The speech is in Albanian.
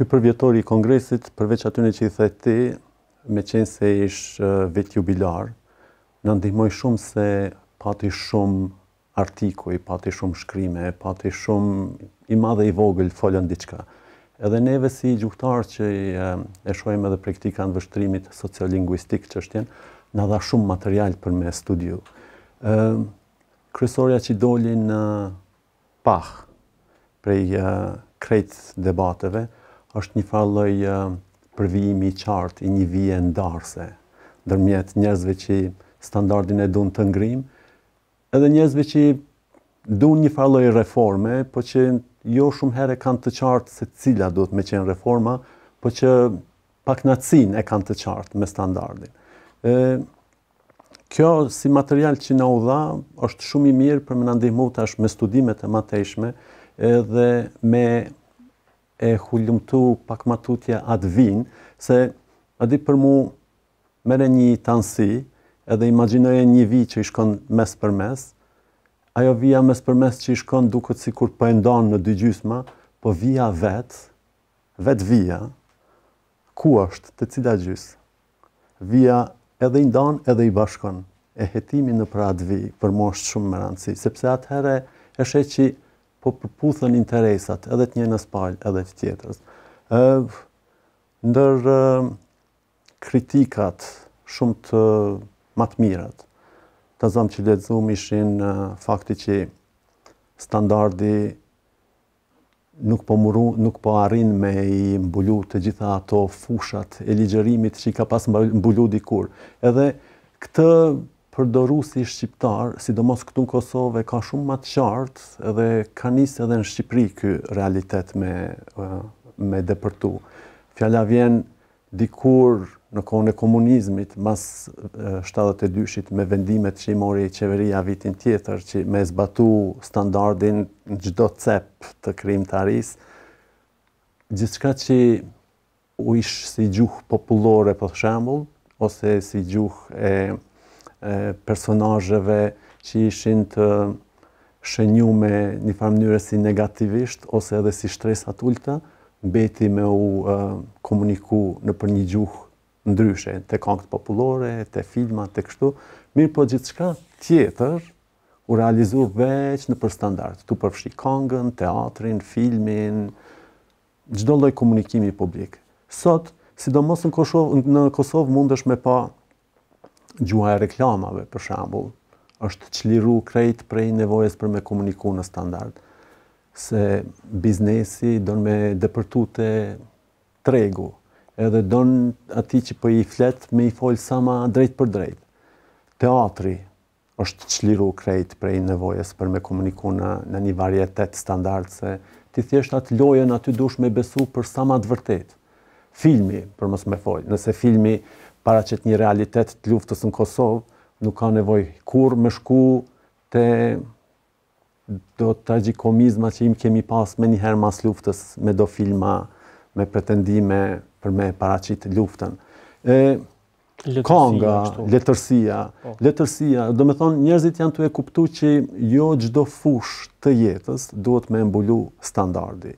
Ky përvjetori i Kongresit, përveç atyne që i thëtë ti, me qenë se ishë vetë jubilar, në ndihmoj shumë se pati shumë artikuj, pati shumë shkrime, pati shumë i madhe i vogël, folën diqka. Edhe neve si gjuhtarë që e shojmë edhe praktika në vështrimit sociolinguistikë që tjenë, në dha shumë material për me studiu. Kryesoria që doli në pahë prej krejtë debateve, është një falloj uh, përvijimi i qartë i një vije ndarëse, dërmjet njerëzve që standardin e dun të ngrim, edhe njerëzve që dun një falloj reforme, po që jo shumë herë kanë të qartë se cila do të me qenë reforma, po që pak nacin e kanë të qartë me standardin. E, kjo si material që në u dha, është shumë i mirë për më nëndihmu tash me studimet e mateshme, edhe me e hullumtu pak matutja atë vinë, se adi për mu mere një tansi, edhe imaginoje një vi që i shkon mes për mes, ajo via mes për mes që i shkon duket si kur për po endonë në dy gjysma, po via vetë, vetë via, ku është të cila gjysë? Via edhe i ndonë edhe i bashkonë e hetimi në pra atë vi për mu është shumë më rëndësi, sepse atëhere e shetë që po përputhën interesat, edhe të njënës në edhe të tjetërës. Ndër kritikat shumë të matë mirët, të zamë që ledzum ishin fakti që standardi nuk po muru, nuk po arrin me i mbullu të gjitha ato fushat e ligjerimit që i ka pas mbullu dikur. Edhe këtë përdoru si Shqiptar, sidomos këtu në Kosovë, ka shumë matë qartë edhe ka njësë edhe në Shqipëri këj realitet me dëpërtu. Fjalla vjen dikur në kone e komunizmit, mas 72-shit me vendimet që i mori i qeveria vitin tjetër, që me zbatu standardin në gjdo cep të krim të aris, gjithë shka që u ishë si gjuhë populore për shambull, ose si gjuhë e personajëve që ishin të shënju me një farë mënyre si negativisht, ose edhe si shtresat ullëtë, beti me u komuniku në për një gjuhë ndryshe, të kankët populore, të filma, të kështu, mirë po gjithë shka tjetër, u realizu veç në për standart, të përfshi kongën, teatrin, filmin, gjdo loj komunikimi publik. Sot, sidomos në Kosovë mund është me pa gjuha e reklamave, për shambull, është qliru krejt prej nevojës për me komuniku në standart, se biznesi donë me dëpërtu të tregu, edhe donë ati që për po i fletë me i folë sama drejt për drejt. Teatri është qliru krejt prej nevojës për me komuniku në, në një varjetet standart, se ti thjesht atë lojën aty dush me besu për sama të vërtetë filmi, për mos më fol. Nëse filmi para një realitet të luftës në Kosovë, nuk ka nevojë kurrë më shku të do të di që im kemi pas më një herë mas luftës me do filma me pretendime për më paracit luftën. Ë Konga, letërsia, oh. letërsia, do me thonë njerëzit janë të e kuptu që jo gjdo fush të jetës duhet me embullu standardi.